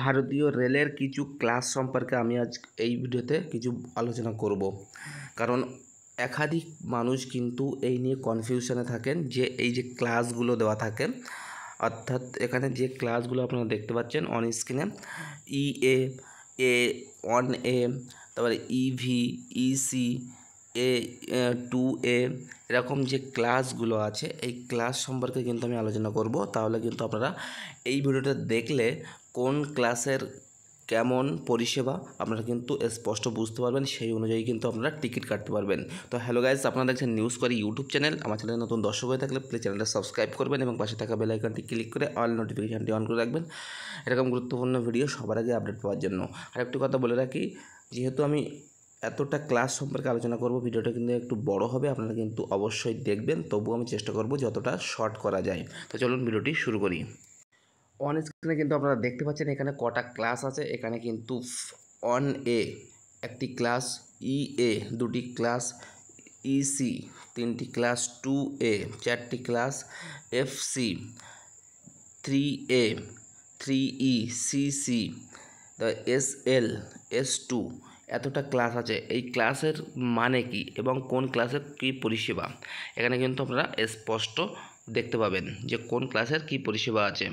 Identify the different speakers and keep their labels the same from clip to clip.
Speaker 1: ভারতীয় রেলের কিছু ক্লাস সম্পর্কে আমি আজ এই ভিডিওতে কিছু আলোচনা করব কারণ একাধিক মানুষ কিন্তু এই নিয়ে কনফিউশনে থাকেন যে এই যে ক্লাসগুলো দেওয়া থাকে অর্থাৎ এখানে যে ক্লাসগুলো আপনারা দেখতে পাচ্ছেন অন স্ক্রিনে ই এ ওয়ান e এ তারপরে EV e EC A two A এরকম যে ক্লাসগুলো আছে এই ক্লাস সম্পর্কে কিন্তু আমি আলোচনা করব তাহলে কিন্তু আপনারা এই ভিডিওটা দেখলে কোন ক্লাসের কেমন পরিষেবা আপনারা কিন্তু স্পষ্ট বুঝতে পারবেন সেই অনুযায়ী কিন্তু আপনারা টিকিট কাটতে পারবেন তো হ্যালো গাইজ আপনারা দেখছেন নিউজ করি ইউটিউব চ্যানেল আমার চ্যানেলে নতুন দর্শক হয়ে থাকলে প্লিজ চ্যানেলটা সাবস্ক্রাইব করবেন এবং পাশে থাকা বেল আইকনটি ক্লিক করে অল নোটিফিকেশানটি অন করে রাখবেন এরকম গুরুত্বপূর্ণ ভিডিও সবার আগে আপডেট পাওয়ার জন্য আরেকটি কথা বলে রাখি যেহেতু আমি এতটা ক্লাস সম্পর্কে আলোচনা করব ভিডিওটা কিন্তু একটু বড় হবে আপনারা কিন্তু অবশ্যই দেখবেন তবুও আমি চেষ্টা করব যতটা শর্ট করা যায় তো চলুন ভিডিওটি শুরু করি অন স্ক্রিনে কিন্তু আপনারা দেখতে পাচ্ছেন এখানে কটা ক্লাস আছে এখানে কিন্তু অন এ একটি ক্লাস ই এ দুটি ক্লাস ইসি e তিনটি ক্লাস টু এ চারটি class F C three A three E C C S L S two এতটা ক্লাস আছে এই ক্লাসের মানে কি এবং কোন ক্লাসের কি পরিষেবা এখানে কিন্তু আপনারা স্পষ্ট দেখতে পাবেন যে কোন ক্লাসের কি পরিষেবা আছে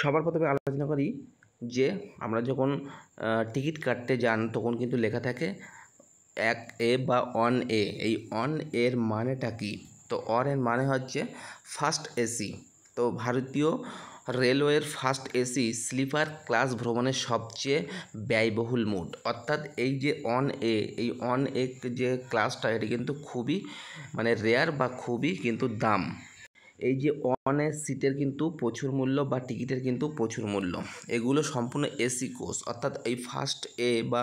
Speaker 1: সবার প্রথমে আলোচনা করি যে আমরা যখন টিকিট কাটতে যান তখন কিন্তু লেখা থাকে এক এ বা অন এ এই অন এর মানেটা কি তো অন এর মানে হচ্ছে ফার্স্ট এসি তো ভারতীয় রেলওয়ের ফার্স্ট এসি স্লিপার ক্লাস ভ্রমণের সবচেয়ে ব্যয়বহুল মোড অর্থাৎ এই যে অন এ এই অন এ যে ক্লাসটা এটি কিন্তু খুবই মানে রেয়ার বা খুবই কিন্তু দাম এই যে অন এ সিটের কিন্তু প্রচুর মূল্য বা টিকিটের কিন্তু প্রচুর মূল্য এগুলো সম্পূর্ণ এসি কোর্স অর্থাৎ এই ফার্স্ট এ বা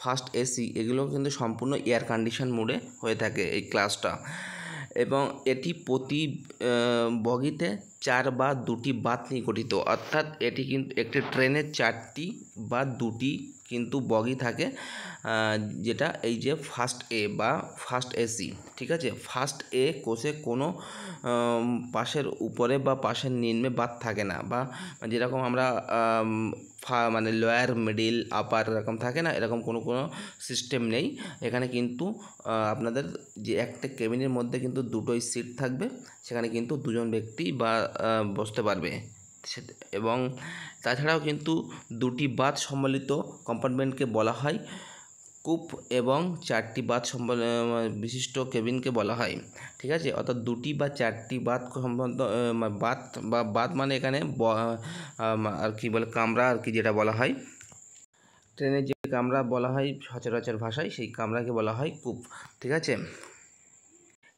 Speaker 1: ফার্স্ট এসি এগুলো কিন্তু সম্পূর্ণ এয়ার কন্ডিশন মোডে হয়ে থাকে এই ক্লাসটা এবং এটি প্রতি বগিতে চার বা দুটি বাত নিয়ে গঠিত অর্থাৎ এটি কিন্তু একটি ট্রেনের চারটি বা দুটি কিন্তু বগি থাকে যেটা এই যে ফার্স্ট এ বা ফার্স্ট এসি ঠিক আছে ফার্স্ট এ কোষে কোনো পাশের উপরে বা পাশের নিম্নে বাদ থাকে না বা যেরকম আমরা মানে লোয়ার মিডিল আপার এরকম থাকে না এরকম কোনো কোনো সিস্টেম নেই এখানে কিন্তু আপনাদের যে একটা কেবিনের মধ্যে কিন্তু দুটোই সিট থাকবে সেখানে কিন্তু দুজন ব্যক্তি বা বসতে পারবে এবং তাছাড়াও কিন্তু দুটি বাত সম্বলিত কম্পার্টমেন্টকে বলা হয় কূপ এবং চারটি বাত সম্বল বিশিষ্ট কেবিনকে বলা হয় ঠিক আছে অর্থাৎ দুটি বা চারটি বাত সম্বন্ধ বাত বা বাত মানে এখানে আর কি বলে কামরা আর কি যেটা বলা হয় ট্রেনের যে কামরা বলা হয় সচরাচর ভাষায় সেই কামরাকে বলা হয় কূপ ঠিক আছে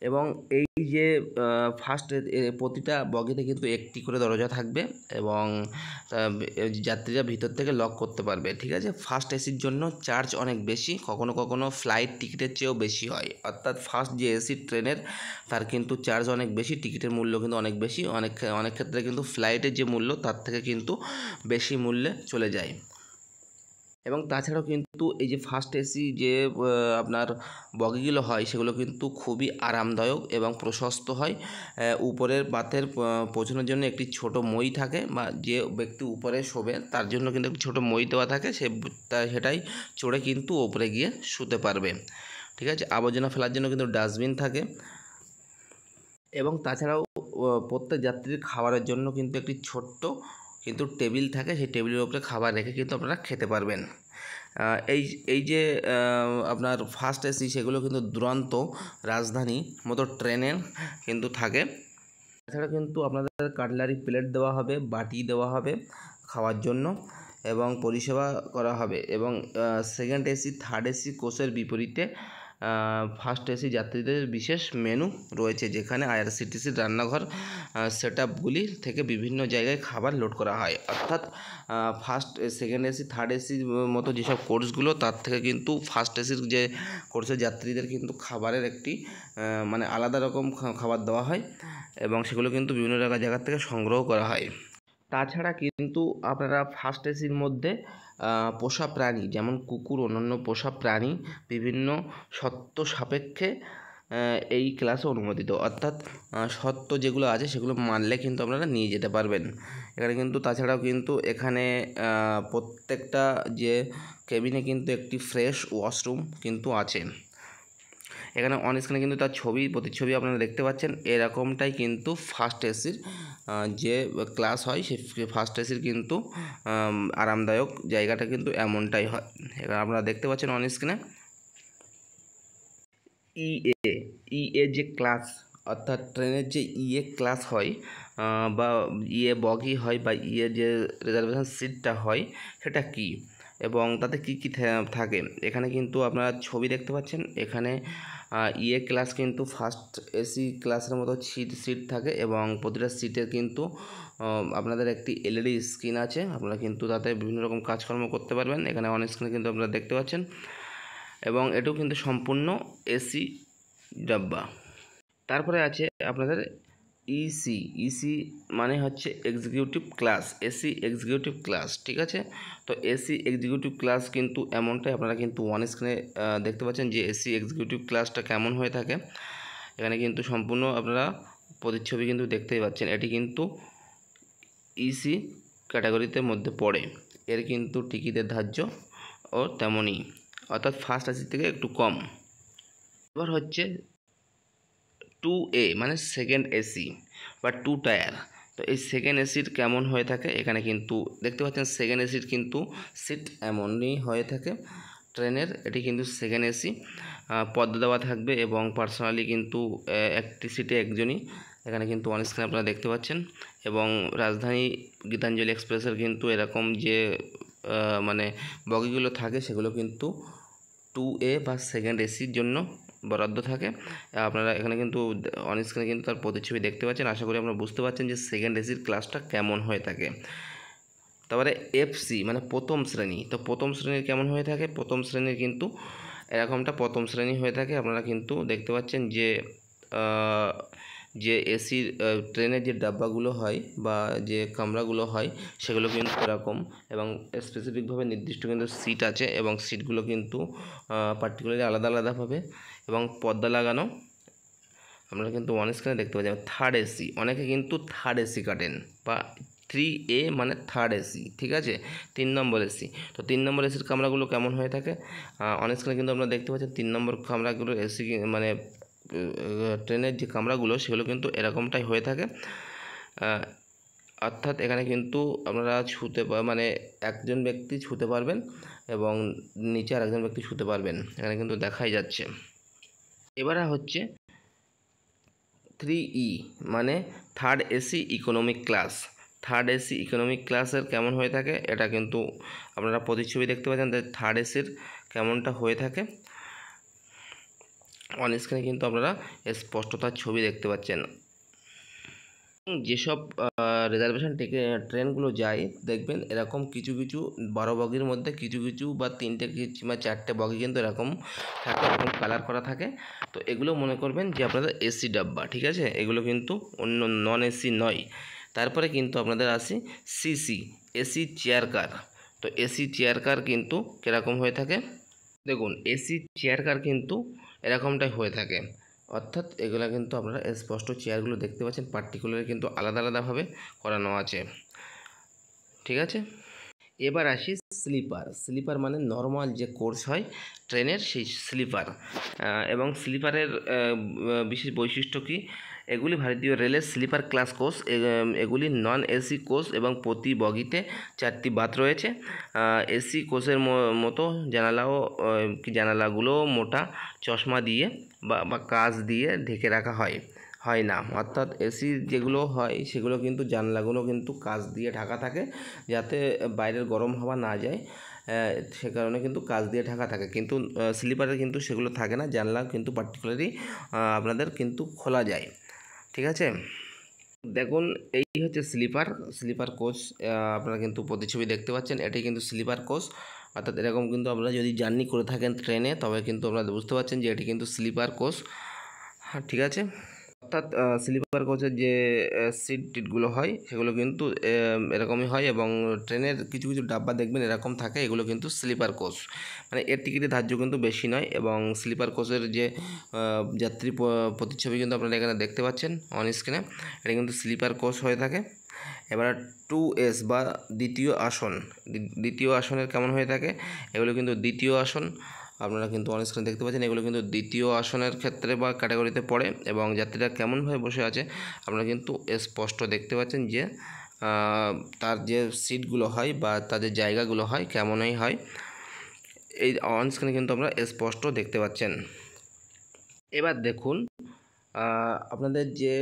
Speaker 1: এবং এই যে ফার্স্ট প্রতিটা বগিতে কিন্তু একটি করে দরজা থাকবে এবং যাত্রীরা ভিতর থেকে লক করতে পারবে ঠিক আছে ফার্স্ট এসির জন্য চার্জ অনেক বেশি কখনো কখনো ফ্লাইট টিকিটের চেয়েও বেশি হয় অর্থাৎ ফার্স্ট যে এসি ট্রেনের তার কিন্তু চার্জ অনেক বেশি টিকিটের মূল্য কিন্তু অনেক বেশি অনেক অনেক ক্ষেত্রে কিন্তু ফ্লাইটের যে মূল্য তার থেকে কিন্তু বেশি মূল্যে চলে যায় এবং তাছাড়াও কিন্তু এই যে ফার্স্ট এসি যে আপনার বগিগুলো হয় সেগুলো কিন্তু খুবই আরামদায়ক এবং প্রশস্ত হয় উপরের বাতের পৌঁছানোর জন্য একটি ছোট মই থাকে বা যে ব্যক্তি উপরে শোবে তার জন্য কিন্তু একটি ছোটো মই দেওয়া থাকে সে সেটাই চড়ে কিন্তু ওপরে গিয়ে শুতে পারবে ঠিক আছে আবর্জনা ফেলার জন্য কিন্তু ডাস্টবিন থাকে এবং তাছাড়াও প্রত্যেক যাত্রীর খাবারের জন্য কিন্তু একটি ছোট্ট কিন্তু টেবিল থাকে সেই টেবিলের উপরে খাবার রেখে কিন্তু আপনারা খেতে পারবেন এই এই যে আপনার ফার্স্ট এসি সেগুলো কিন্তু দুরন্ত রাজধানী মতো ট্রেনে কিন্তু থাকে তাছাড়া কিন্তু আপনাদের কাটলারি প্লেট দেওয়া হবে বাটি দেওয়া হবে খাওয়ার জন্য এবং পরিষেবা করা হবে এবং সেকেন্ড এসি থার্ড এসি কোষের বিপরীতে ফার্স্ট এসি যাত্রীদের বিশেষ মেনু রয়েছে যেখানে আইআরসিটিসির রান্নাঘর সেট থেকে বিভিন্ন জায়গায় খাবার লোড করা হয় অর্থাৎ ফার্স্ট সেকেন্ড এসি থার্ড এসির মতো যেসব কোর্সগুলো তার থেকে কিন্তু ফার্স্ট এসির যে কোর্সের যাত্রীদের কিন্তু খাবারের একটি মানে আলাদা রকম খাবার দেওয়া হয় এবং সেগুলো কিন্তু বিভিন্ন জায়গা থেকে সংগ্রহ করা হয় তাছাড়া কিন্তু আপনারা ফার্স্ট এসির মধ্যে পোষা প্রাণী যেমন কুকুর অন্যান্য পোষা প্রাণী বিভিন্ন সত্য সাপেক্ষে এই ক্লাসে অনুমোদিত অর্থাৎ সত্য যেগুলো আছে সেগুলো মানলে কিন্তু আপনারা নিয়ে যেতে পারবেন এখানে কিন্তু তাছাড়াও কিন্তু এখানে প্রত্যেকটা যে কেবিনে কিন্তু একটি ফ্রেশ ওয়াশরুম কিন্তু আছে এখানে অন স্ক্রিনে কিন্তু তার ছবি প্রতিচ্ছবি আপনারা দেখতে পাচ্ছেন এরকমটাই কিন্তু ফার্স্ট এসির যে ক্লাস হয় সে ফার্স্ট এসির কিন্তু আরামদায়ক জায়গাটা কিন্তু এমনটাই হয় এখানে আপনারা দেখতে পাচ্ছেন অন স্ক্রিনে ইএ ইএ যে ক্লাস অর্থাৎ ট্রেনের যে ইএ e ক্লাস হয় বা ইএ e বগি হয় বা ইএ e যে রিজার্ভেশন সিটটা হয় সেটা কি এবং তাতে কি কি থাকে এখানে কিন্তু আপনারা ছবি দেখতে পাচ্ছেন এখানে ইয়ে ক্লাস e কিন্তু ফার্স্ট এসি ক্লাসের মতো সিট সিট থাকে এবং প্রতিটা সিটে কিন্তু আপনাদের একটি এলইডি স্ক্রিন e আছে আপনারা কিন্তু তাতে বিভিন্ন রকম কাজকর্ম করতে পারবেন এখানে অন স্ক্রিনে কিন্তু আপনারা দেখতে পাচ্ছেন এবং এটাও কিন্তু সম্পূর্ণ এসি e ডাব্বা তারপরে আছে আপনাদের ইসি e ইসি e মানে হচ্ছে executive class AC executive class ঠিক আছে তো এসি এক্সিকিউটিভ ক্লাস কিন্তু এমনটাই আপনারা কিন্তু ওয়ান স্ক্রিনে দেখতে পাচ্ছেন যে এসি এক্সিকিউটিভ ক্লাসটা কেমন হয়ে থাকে এখানে কিন্তু সম্পূর্ণ আপনারা প্রতিচ্ছবি কিন্তু দেখতেই পাচ্ছেন এটি কিন্তু ইসি e ক্যাটাগরিতে মধ্যে পড়ে এর কিন্তু টিকিটের ধার্য ও তেমনই অর্থাৎ ফার্স্ট এসির থেকে একটু কম এবার হচ্ছে টু এ মানে সেকেন্ড এসি বা টু টায়ার তো এই সেকেন্ড এসির কেমন হয়ে থাকে এখানে কিন্তু দেখতে পাচ্ছেন সেকেন্ড এসির কিন্তু সিট এমনই হয়ে থাকে ট্রেনের এটি কিন্তু সেকেন্ড এসি পদ্ম দেওয়া থাকবে এবং পার্সোনালি কিন্তু একটি সিটে একজনই এখানে কিন্তু অন স্ক্রিন আপনারা দেখতে পাচ্ছেন এবং রাজধানী গীতাঞ্জলি এক্সপ্রেসের কিন্তু এরকম যে মানে বগিগুলো থাকে সেগুলো কিন্তু টু এ বা সেকেন্ড এসির জন্য বরাদ্দ থাকে আপনারা এখানে কিন্তু অন স্ক্রিনে কিন্তু তার প্রতিচ্ছবি দেখতে পাচ্ছেন আশা করি আপনারা বুঝতে পারছেন যে সেকেন্ড এসির ক্লাসটা কেমন হয়ে থাকে তারপরে এফসি মানে প্রথম শ্রেণী তো প্রথম শ্রেণীর কেমন হয়ে থাকে প্রথম শ্রেণীর কিন্তু এরকমটা প্রথম শ্রেণী হয়ে থাকে আপনারা কিন্তু দেখতে পাচ্ছেন যে যে এসির ট্রেনের যে ডাব্বাগুলো হয় বা যে কামরাগুলো হয় সেগুলো কিন্তু এরকম এবং স্পেসিফিকভাবে নির্দিষ্ট কিন্তু সিট আছে এবং সিটগুলো কিন্তু পার্টিকুলারলি আলাদা আলাদাভাবে এবং পর্দা লাগানো আমরা কিন্তু ওয়ান স্ক্রিনে দেখতে পাচ্ছি থার্ড এসি অনেকে কিন্তু থার্ড এসি কাটেন বা থ্রি এ মানে থার্ড এসি ঠিক আছে তিন নম্বর এসি তো তিন নম্বর এসির কামরাগুলো কেমন হয়ে থাকে অনেক স্ক্রিনে কিন্তু আমরা দেখতে পাচ্ছি তিন নম্বর কামরাগুলো এসি মানে ট্রেনের যে কামরাগুলো সেগুলো কিন্তু এরকমটাই হয়ে থাকে অর্থাৎ এখানে কিন্তু আপনারা ছুতে মানে একজন ব্যক্তি ছুতে পারবেন এবং নিচে আর একজন ব্যক্তি ছুতে পারবেন এখানে কিন্তু দেখাই যাচ্ছে এবারে হচ্ছে থ্রি ই e, মানে third AC economic class third AC economic ক্লাসের কেমন হয়ে থাকে এটা কিন্তু আপনারা প্রতিচ্ছবি দেখতে পাচ্ছেন থার্ড এসির কেমনটা হয়ে থাকে অন স্ক্রিনে কিন্তু আপনারা স্পষ্টতার ছবি দেখতে পাচ্ছেন যেসব রিজার্ভেশন ট্রেনগুলো যায় দেখবেন এরকম কিছু কিছু বারো বগির মধ্যে কিছু কিছু বা তিনটে কিংবা চারটে বগি কিন্তু এরকম থাকে এরকম কালার করা থাকে তো এগুলো মনে করবেন যে আপনাদের এসি ডাব্বা ঠিক আছে এগুলো কিন্তু অন্য নন এসি নয় তারপরে কিন্তু আপনাদের আসি সিসি এসি চেয়ার কার তো এসি চেয়ার কার কিন্তু কীরকম হয়ে থাকে দেখুন এসি চেয়ার কার কিন্তু এরকমটাই হয়ে থাকে অর্থাৎ এগুলো কিন্তু আপনারা স্পষ্ট চেয়ারগুলো দেখতে পাচ্ছেন পার্টিকুলার কিন্তু আলাদা আলাদাভাবে করানো আছে ঠিক আছে এবার আসি স্লিপার স্লিপার মানে নর্মাল যে কোর্স হয় ট্রেনের সেই স্লিপার এবং স্লিপারের বিশেষ বৈশিষ্ট্য কী এগুলি ভারতীয় রেলের স্লিপার ক্লাস কোচ এগুলি নন এসি কোচ এবং প্রতি বগিতে চারটি বাত রয়েছে এসি কোচের মতো জানালাও জানালাগুলো মোটা চশমা দিয়ে বা কাজ দিয়ে ঢেকে রাখা হয় হয় না অর্থাৎ এসি যেগুলো হয় সেগুলো কিন্তু জানলাগুলো কিন্তু কাজ দিয়ে ঢাকা থাকে যাতে বাইরের গরম হাওয়া না যায় সে কারণে কিন্তু কাজ দিয়ে ঢাকা থাকে কিন্তু স্লিপারে কিন্তু সেগুলো থাকে না জানলা কিন্তু পার্টিকুলারলি আপনাদের কিন্তু খোলা যায় ঠিক আছে দেখুন এই হচ্ছে স্লিপার স্লিপার কোচ আপনারা কিন্তু প্রতিছবি দেখতে পাচ্ছেন এটাই কিন্তু স্লিপার কোচ অর্থাৎ এরকম কিন্তু আপনারা যদি জার্নি করে থাকেন ট্রেনে তবে কিন্তু আপনারা বুঝতে পারছেন যে এটি কিন্তু স্লিপার কোচ হ্যাঁ, ঠিক আছে অর্থাৎ স্লিপার কোচের যে সিট টিটগুলো হয় সেগুলো কিন্তু এরকমই হয় এবং ট্রেনের কিছু কিছু ডাব্বা দেখবেন এরকম থাকে এগুলো কিন্তু স্লিপার কোচ মানে এর টিকিটের ধার্য কিন্তু বেশি নয় এবং স্লিপার কোচের যে যাত্রী প্রতিচ্ছবি কিন্তু আপনারা এখানে দেখতে পাচ্ছেন অন স্ক্রিনে এটা কিন্তু স্লিপার কোচ হয়ে থাকে এবার টু এস বা দ্বিতীয় আসন দ্বিতীয় আসনের কেমন হয়ে থাকে এগুলো কিন্তু দ্বিতীয় আসন আপনারা কিন্তু অন স্ক্রিন দেখতে পাচ্ছেন এগুলো কিন্তু দ্বিতীয় আসনের ক্ষেত্রে বা ক্যাটাগরিতে পড়ে এবং যাত্রীরা কেমনভাবে বসে আছে আপনারা কিন্তু স্পষ্ট দেখতে পাচ্ছেন যে তার যে সিটগুলো হয় বা তাদের জায়গাগুলো হয় কেমনই হয় এই অন স্ক্রিনে কিন্তু আমরা স্পষ্ট দেখতে পাচ্ছেন এবার দেখুন আপনাদের যে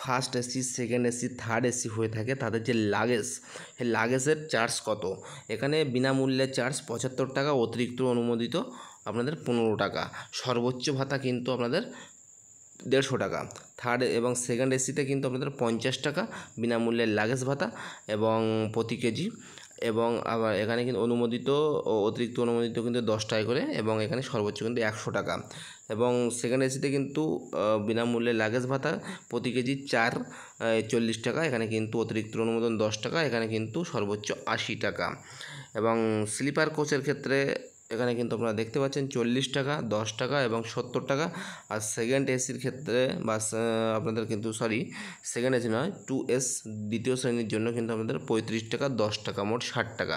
Speaker 1: first AC second AC third AC হয়ে থাকে তাদের যে লাগেজ লাগেজের চার্জ কত এখানে বিনামূল্যে চার্জ পঁচাত্তর টাকা অতিরিক্ত অনুমোদিত আপনাদের পনেরো টাকা সর্বোচ্চ ভাতা কিন্তু আপনাদের দেড়শো টাকা থার্ড এবং সেকেন্ড এসিতে কিন্তু আপনাদের পঞ্চাশ টাকা বিনামূল্যে লাগেজ ভাতা এবং প্রতি কেজি এবং আবার এখানে কিন্তু অনুমোদিত ও অতিরিক্ত অনুমোদিত কিন্তু দশ টাকা করে এবং এখানে সর্বোচ্চ কিন্তু একশো টাকা এবং সেকেন্ড এসিতে কিন্তু বিনামূল্যে লাগেজ ভাতা প্রতি কেজি চার চল্লিশ টাকা এখানে কিন্তু অতিরিক্ত অনুমোদন দশ টাকা এখানে কিন্তু সর্বোচ্চ আশি টাকা এবং স্লিপার কোচের ক্ষেত্রে এখানে কিন্তু আপনারা দেখতে পাচ্ছেন চল্লিশ টাকা দশ টাকা এবং সত্তর টাকা আর সেকেন্ড এসির ক্ষেত্রে বা আপনাদের কিন্তু সরি সেকেন্ড এসি নয় টু এস দ্বিতীয় শ্রেণীর জন্য কিন্তু আপনাদের পঁয়ত্রিশ টাকা দশ টাকা মোট ষাট টাকা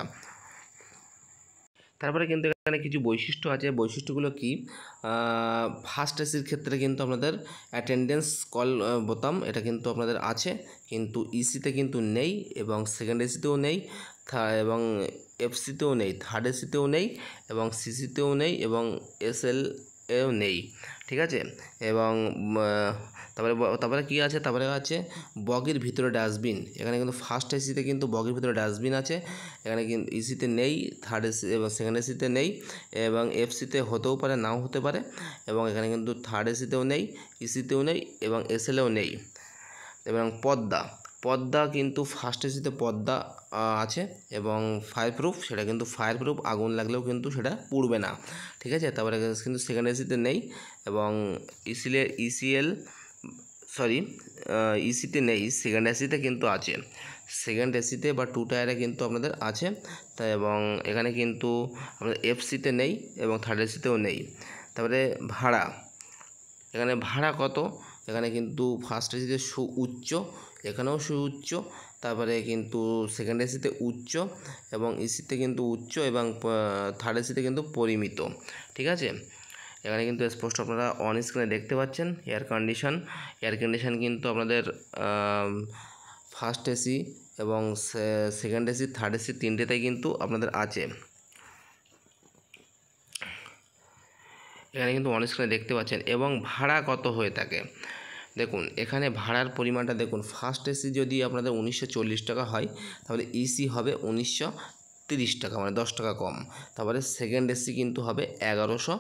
Speaker 1: তারপরে কিন্তু এখানে কিছু বৈশিষ্ট্য আছে বৈশিষ্ট্যগুলো কি ফার্স্ট এসির ক্ষেত্রে কিন্তু আপনাদের অ্যাটেন্ডেন্স কল বোতাম এটা কিন্তু আপনাদের আছে কিন্তু ইসিতে e কিন্তু নেই এবং সেকেন্ড এসিতেও নেই এবং এফসিতেও নেই থার্ড এসিতেও নেই এবং সিসিতেও নেই এবং এসএল এও নেই ঠিক আছে এবং তারপরে তারপরে কী আছে তারপরে আছে বগির ভিতরে ডাস্টবিন এখানে কিন্তু ফার্স্ট এসিতে কিন্তু বগির ভিতরে ডাস্টবিন আছে এখানে কিন্তু ইসিতে নেই থার্ড এসি এবং সেকেন্ড এসিতে নেই এবং এফসিতে হতেও পারে নাও হতে পারে এবং এখানে কিন্তু থার্ড এসিতেও নেই ইসিতেও নেই এবং এসএলেও নেই এবং পদ্মা পদ্মা কিন্তু ফার্স্ট এসিতে পদ্মা আছে এবং ফায়ার প্রুফ সেটা কিন্তু ফায়ার প্রুফ আগুন লাগলেও কিন্তু সেটা পুড়বে না ঠিক আছে তারপরে কিন্তু সেকেন্ড এসিতে নেই এবং ইসিলে ইসিএল সরি ইসিতে নেই সেকেন্ড এসিতে কিন্তু আছে সেকেন্ড এসিতে বা টু টায়ারে কিন্তু আপনাদের আছে তা এবং এখানে কিন্তু আপনাদের এফসিতে নেই এবং থার্ড এসিতেও নেই তারপরে ভাড়া এখানে ভাড়া কত এখানে কিন্তু ফার্স্ট এসিতে সু উচ্চ এখানেও সু উচ্চ তারপরে কিন্তু সেকেন্ড এসিতে উচ্চ এবং এসিতে কিন্তু উচ্চ এবং থার্ড এসিতে কিন্তু পরিমিত ঠিক আছে এখানে কিন্তু স্পষ্ট আপনারা অন স্ক্রিনে দেখতে পাচ্ছেন এয়ার কন্ডিশন এয়ার কন্ডিশন কিন্তু আপনাদের ফার্স্ট এসি এবং সেকেন্ড এসি থার্ড এসি তিনটেতে কিন্তু আপনাদের আছে এখানে কিন্তু অনস্ক্রিনে দেখতে পাচ্ছেন এবং ভাড়া কত হয়ে থাকে দেখুন এখানে ভাড়ার পরিমাণটা দেখুন ফার্স্ট এসি যদি আপনাদের উনিশশো টাকা হয় তাহলে ইসি হবে উনিশশো টাকা মানে দশ টাকা কম তারপরে সেকেন্ড এসি কিন্তু হবে এগারোশো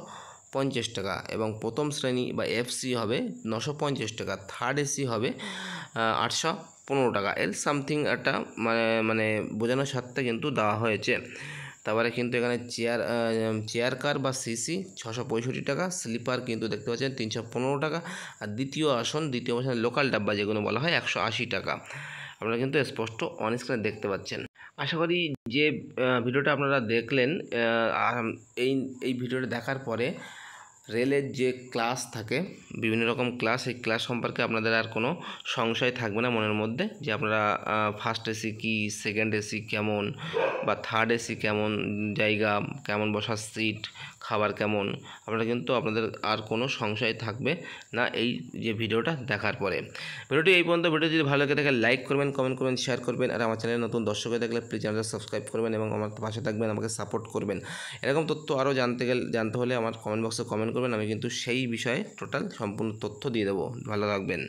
Speaker 1: পঞ্চাশ টাকা এবং প্রথম শ্রেণী বা এফসি হবে নশো পঞ্চাশ টাকা থার্ড এসি হবে আটশো পনেরো টাকা এর সামথিং একটা মানে মানে বোঝানোর স্বার্থে কিন্তু দেওয়া হয়েছে তারপরে কিন্তু এখানে চেয়ার চেয়ার কার বা সিসি ছশো পঁয়ষট্টি টাকা স্লিপার কিন্তু দেখতে পাচ্ছেন তিনশো পনেরো টাকা আর দ্বিতীয় আসন দ্বিতীয় আসনে লোকাল ডাব্বা যেগুলো বলা হয় একশো আশি টাকা আপনারা কিন্তু স্পষ্ট অন স্ক্রিনে দেখতে পাচ্ছেন আশা করি যে ভিডিওটা আপনারা দেখলেন এই এই ভিডিওটা দেখার পরে রেলের যে ক্লাস থাকে বিভিন্ন রকম ক্লাস এই ক্লাস সম্পর্কে আপনাদের আর কোনো সংশয় থাকবে না মনের মধ্যে যে আপনারা ফার্স্ট এসি কি সেকেন্ড এসি কেমন বা থার্ড এসি কেমন জায়গা কেমন বসার সিট খাবার কেমন আপনারা কিন্তু আপনাদের আর কোনো সংশয় থাকবে না এই যে ভিডিওটা দেখার পরে ভিডিওটি এই পর্যন্ত ভিডিও যদি ভালো লাগে থাকে লাইক করবেন কমেন্ট করবেন শেয়ার করবেন আর আমার চ্যানেলে নতুন দর্শক হয়ে থাকলে প্লিজ আমাদের সাবস্ক্রাইব করবেন এবং আমার পাশে থাকবেন আমাকে সাপোর্ট করবেন এরকম তথ্য আরও জানতে গেলে জানতে হলে আমার কমেন্ট বক্সে কমেন্ট করবেন আমি কিন্তু সেই বিষয়ে টোটাল সম্পূর্ণ তথ্য দিয়ে দেবো ভালো রাখবেন